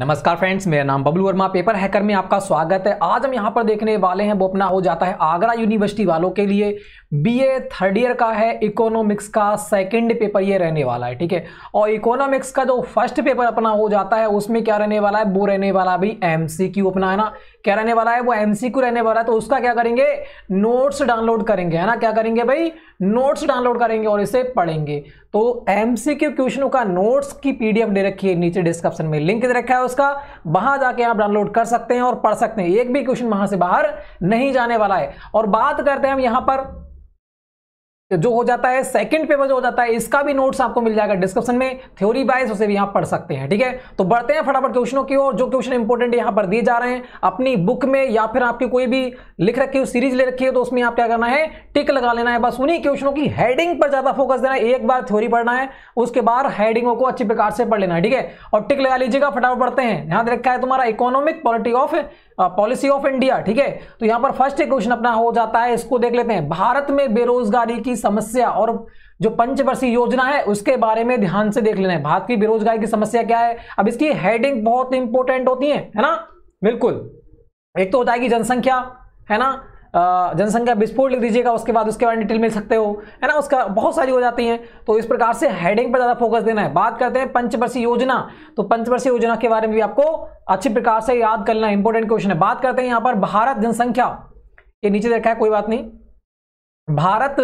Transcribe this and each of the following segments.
नमस्कार फ्रेंड्स मेरा नाम बबलू वर्मा पेपर हैकर में आपका स्वागत है आज हम यहाँ पर देखने वाले हैं वो अपना हो जाता है आगरा यूनिवर्सिटी वालों के लिए बीए थर्ड ईयर का है इकोनॉमिक्स का सेकंड पेपर ये रहने वाला है ठीक है और इकोनॉमिक्स का जो फर्स्ट पेपर अपना हो जाता है उसमें क्या रहने वाला है वो रहने वाला भी एम अपना है ना क्या रहने वाला है वो एम रहने वाला है तो उसका क्या करेंगे नोट्स डाउनलोड करेंगे है ना क्या करेंगे भाई नोट्स डाउनलोड करेंगे और इसे पढ़ेंगे तो क्यू क्वेश्चनों का नोट्स की पीडीएफ दे रखी है नीचे डिस्क्रिप्शन में लिंक दे रखा है उसका वहां जाके आप डाउनलोड कर सकते हैं और पढ़ सकते हैं एक भी क्वेश्चन वहां से बाहर नहीं जाने वाला है और बात करते हैं हम यहां पर तो जो हो जाता है सेकंड पेपर जो हो जाता है इसका भी नोट्स आपको मिल जाएगा डिस्क्रिप्शन में थ्योरी वाइज उसे भी यहां पढ़ सकते हैं ठीक है तो बढ़ते हैं फटाफट क्वेश्चनों की ओर जो क्वेश्चन इंपॉर्टेंट यहां पर दिए जा रहे हैं अपनी बुक में या फिर आपकी कोई भी लिख रखी हो सीरीज ले रखी है तो उसमें आप क्या करना है टिक लगा लेना है बस उन्हीं क्वेश्चनों की हेडिंग पर ज्यादा फोकस देना है एक बार थ्योरी पढ़ना है उसके बाद हेडिंगों को अच्छी प्रकार से पढ़ लेना है ठीक है और टिक लगा लीजिएगा फटाफट पढ़ते हैं यहां रखा है तुम्हारा economic polity of policy of India ठीक है तो यहां पर फर्स्ट क्वेश्चन अपना हो जाता है इसको देख लेते हैं भारत में बेरोजगारी की समस्या और जो पंचवर्षीय योजना है उसके बारे में ध्यान से देख लेना है भारत की बेरोजगारी की समस्या क्या है अब इसकी हेडिंग बहुत इंपॉर्टेंट होती है है ना बिल्कुल एक तो हो जाएगी जनसंख्या है ना जनसंख्या विस्फोट लिख दीजिएगा उसके बाद उसके बारे में डिटेल मिल सकते हो है ना उसका बहुत सारी हो जाती हैं तो इस प्रकार से हेडिंग पर ज़्यादा फोकस देना है बात करते हैं पंचवर्षीय योजना तो पंचवर्षीय योजना के बारे में भी आपको अच्छी प्रकार से याद करना इंपॉर्टेंट क्वेश्चन है बात करते हैं यहाँ पर भारत जनसंख्या ये नीचे देखा है कोई बात नहीं भारत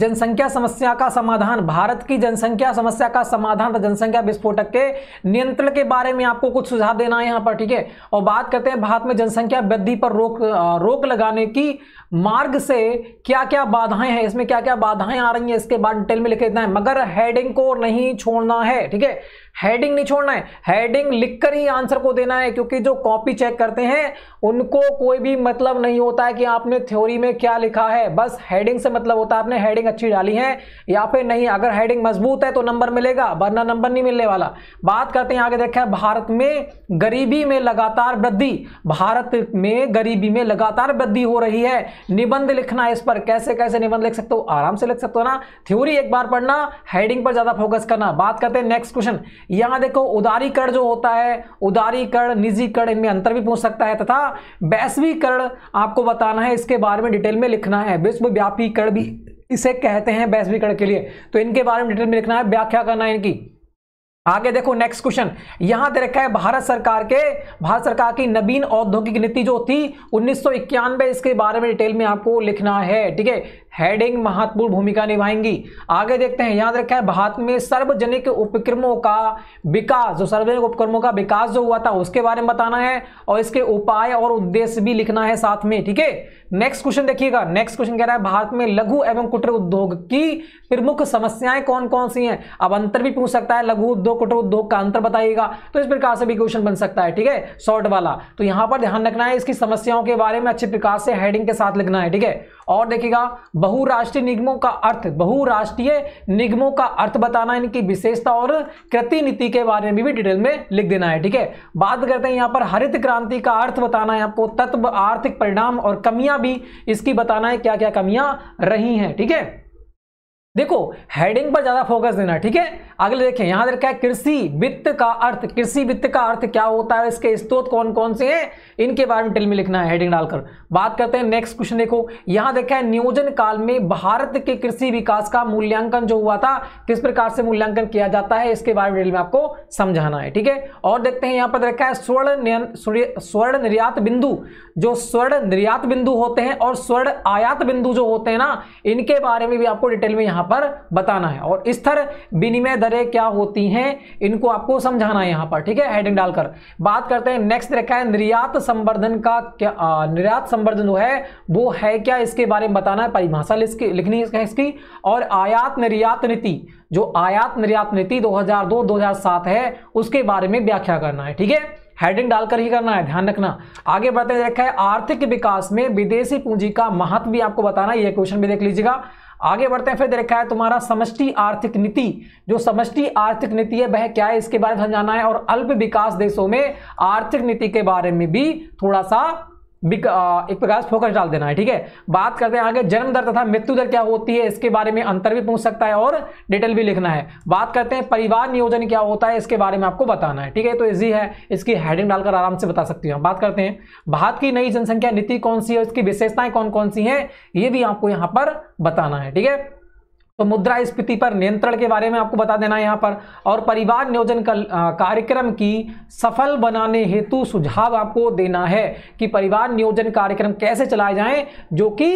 जनसंख्या समस्या का समाधान भारत की जनसंख्या समस्या का समाधान जनसंख्या विस्फोटक के नियंत्रण के बारे में आपको कुछ सुझाव देना है यहाँ पर ठीक है और बात करते हैं भारत में जनसंख्या वृद्धि पर रोक रोक लगाने की मार्ग से क्या क्या बाधाएं हैं इसमें क्या क्या बाधाएं आ रही हैं इसके बाद डिटेल में लिखे देना है मगर हेडिंग को नहीं छोड़ना है ठीक है हेडिंग नहीं छोड़ना है हेडिंग लिखकर ही आंसर को देना है क्योंकि जो कॉपी चेक करते हैं उनको कोई भी मतलब नहीं होता है कि आपने थ्योरी में क्या लिखा है बस हेडिंग से मतलब होता है आपने हेडिंग अच्छी डाली है या फिर नहीं अगर हेडिंग मजबूत है तो नंबर मिलेगा वरना नंबर नहीं मिलने वाला बात करते हैं आगे देखें भारत में गरीबी में लगातार वृद्धि भारत में गरीबी में लगातार वृद्धि हो रही है निबंध लिखना इस पर कैसे कैसे निबंध लिख सकते हो आराम से लिख सकते हो ना थ्योरी एक बार पढ़ना हेडिंग पर ज्यादा फोकस करना बात करते हैं नेक्स्ट क्वेश्चन यहां देखो उदारीकरण जो होता है उदारीकरण निजीकरण इनमें अंतर भी पूछ सकता है तथा वैश्वीकरण आपको बताना है इसके बारे में डिटेल में लिखना है विश्वव्यापीकरण भी इसे कहते हैं वैश्वीकरण के लिए तो इनके बारे में डिटेल में लिखना है व्याख्या करना है इनकी आगे देखो नेक्स्ट क्वेश्चन यहां दे रखा है भारत सरकार के भारत सरकार की नवीन औद्योगिक नीति जो थी उन्नीस इसके बारे में डिटेल में आपको लिखना है ठीक है हेडिंग महत्वपूर्ण भूमिका निभाएंगी आगे देखते हैं याद रखें भारत में सार्वजनिक उपक्रमों का विकास जो सार्वजनिक उपक्रमों का विकास जो हुआ था उसके बारे में बताना है और इसके उपाय और उद्देश्य भी लिखना है साथ में ठीक है नेक्स्ट क्वेश्चन देखिएगा नेक्स्ट क्वेश्चन कह रहा है भारत में लघु एवं कुटर उद्योग की प्रमुख समस्याएं कौन कौन सी हैं अब अंतर भी पूछ सकता है लघु उद्योग कुटर उद्योग का अंतर बताइएगा तो इस प्रकार से भी क्वेश्चन बन सकता है ठीक है शॉर्ट वाला तो यहां पर ध्यान रखना है इसकी समस्याओं के बारे में अच्छे प्रकार से हेडिंग के साथ लिखना है ठीक है और देखिएगा बहुराष्ट्रीय निगमों का अर्थ बहुराष्ट्रीय निगमों का अर्थ बताना इनकी विशेषता और कृति नीति के बारे में भी डिटेल में लिख देना है ठीक है बात करते हैं यहाँ पर हरित क्रांति का अर्थ बताना है आपको तत्व आर्थिक परिणाम और कमियां भी इसकी बताना है क्या क्या कमियां रही हैं ठीक है देखो हेडिंग पर ज्यादा फोकस देना ठीक है अगले देखें यहां देखा है कृषि वित्त का अर्थ कृषि वित्त का अर्थ क्या होता है इसके स्त्रोत कौन कौन से हैं इनके बारे में टेल में लिखना है हेडिंग डालकर बात करते हैं नेक्स्ट क्वेश्चन देखो यहां देखा है नियोजन काल में भारत के कृषि विकास का मूल्यांकन जो हुआ था किस प्रकार से मूल्यांकन किया जाता है इसके बारे में डिटेल में आपको समझाना है ठीक है और देखते हैं यहां पर रखा है स्वर्ण स्वर्ण निर्यात बिंदु जो स्वर्ण निर्यात बिंदु होते हैं और स्वर्ण आयात बिंदु जो होते हैं ना इनके बारे में भी आपको डिटेल में यहां यहां पर बताना है और स्थिर विनिमय दरें क्या होती हैं इनको आपको समझाना है यहां पर ठीक है हेडिंग डालकर बात करते हैं नेक्स्ट रखा है निर्यात संवर्धन का क्या आ, निर्यात संवर्धन जो है वो है क्या इसके बारे में बताना है परिभाषा लिखनी है इसकी और आयात निर्यात नीति जो आयात निर्यात नीति 2002-2007 है उसके बारे में व्याख्या करना है ठीक है हेडिंग डालकर ही करना है ध्यान रखना आगे बढ़ते देखा है आर्थिक विकास में विदेशी पूंजी का महत्व भी आपको बताना है यह क्वेश्चन भी देख लीजिएगा आगे बढ़ते हैं फिर देखा है तुम्हारा समष्टि आर्थिक नीति जो समष्टि आर्थिक नीति है वह क्या है इसके बारे में समझाना है और अल्प विकास देशों में आर्थिक नीति के बारे में भी थोड़ा सा एक प्रकार से फोकस डाल देना है ठीक है बात करते हैं आगे जन्म दर तथा मृत्यु दर क्या होती है इसके बारे में अंतर भी पूछ सकता है और डिटेल भी लिखना है बात करते हैं परिवार नियोजन क्या होता है इसके बारे में आपको बताना है ठीक है तो इजी है इसकी हेडिंग डालकर आराम से बता सकती हूँ बात करते हैं भारत की नई जनसंख्या नीति कौन सी है इसकी विशेषताएं कौन कौन सी हैं ये भी आपको यहाँ पर बताना है ठीक है तो मुद्रा स्फीति पर नियंत्रण के बारे में आपको बता देना है यहाँ पर और परिवार नियोजन कार्यक्रम की सफल बनाने हेतु सुझाव आपको देना है कि परिवार नियोजन कार्यक्रम कैसे चलाए जाएं जो कि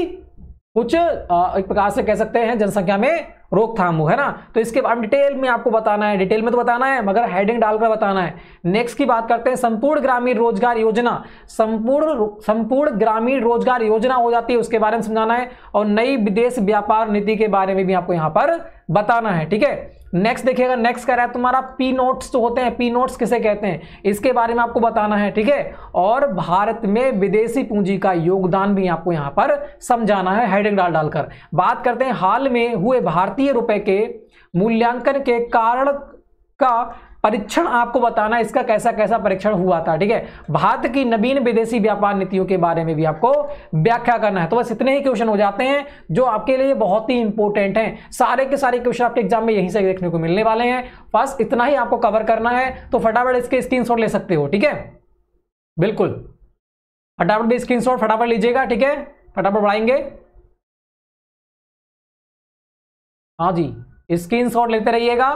कुछ एक प्रकार से कह सकते हैं जनसंख्या में रोकथाम हो है ना तो इसके बाद डिटेल में आपको बताना है डिटेल में तो बताना है मगर हेडिंग डालकर बताना है नेक्स्ट की बात करते हैं संपूर्ण ग्रामीण रोजगार योजना संपूर्ण संपूर्ण ग्रामीण रोजगार योजना हो जाती है उसके बारे में समझाना है और नई विदेश व्यापार नीति के बारे में भी आपको यहाँ पर बताना है ठीक है नेक्स्ट देखिएगा नेक्स्ट कह रहा है तुम्हारा पी नोट्स तो होते हैं पी नोट्स किसे कहते हैं इसके बारे में आपको बताना है ठीक है और भारत में विदेशी पूंजी का योगदान भी आपको यहां पर समझाना है हेडिंग डाल डालकर बात करते हैं हाल में हुए भारतीय भारतीय रुपए के मूल्यांकन के कारण का परीक्षण आपको बताना इसका कैसा कैसा परीक्षण हुआ था ठीक है भारत की नवीन विदेशी व्यापार नीतियों के बारे में भी आपको व्याख्या करना है तो बस इतने ही क्वेश्चन हो जाते हैं जो आपके लिए बहुत ही इंपॉर्टेंट हैं सारे के सारे क्वेश्चन आपके एग्जाम में यहीं से देखने को मिलने वाले हैं बस इतना ही आपको कवर करना है तो फटाफट इसके स्क्रीन ले सकते हो ठीक है बिल्कुल फटाफट भी स्क्रीन फटाफट लीजिएगा ठीक है फटाफट बढ़ाएंगे हाँ जी स्क्रीन शॉट लेते रहिएगा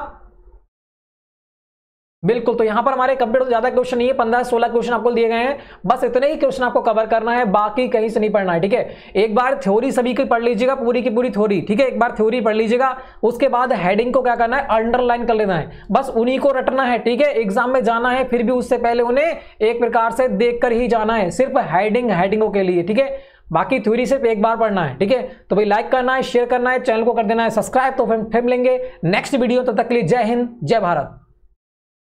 बिल्कुल तो यहां पर हमारे कंप्यूटर तो ज्यादा क्वेश्चन नहीं है पंद्रह सोलह क्वेश्चन आपको दिए गए हैं बस इतने ही क्वेश्चन आपको कवर करना है बाकी कहीं से नहीं पढ़ना है ठीक है एक बार थ्योरी सभी की पढ़ लीजिएगा पूरी की पूरी थ्योरी ठीक है एक बार थ्योरी पढ़ लीजिएगा उसके बाद हेडिंग को क्या करना है अंडरलाइन कर लेना है बस उन्हीं को रटना है ठीक है एग्जाम में जाना है फिर भी उससे पहले उन्हें एक प्रकार से देख ही जाना है सिर्फ हेडिंग हेडिंगों के लिए ठीक है बाकी थ्योरी सिर्फ एक बार पढ़ना है ठीक है तो भाई लाइक करना है शेयर करना है चैनल को कर देना है सब्सक्राइब तो फिर फिर मिलेंगे नेक्स्ट वीडियो तब तो तक के लिए जय हिंद जय भारत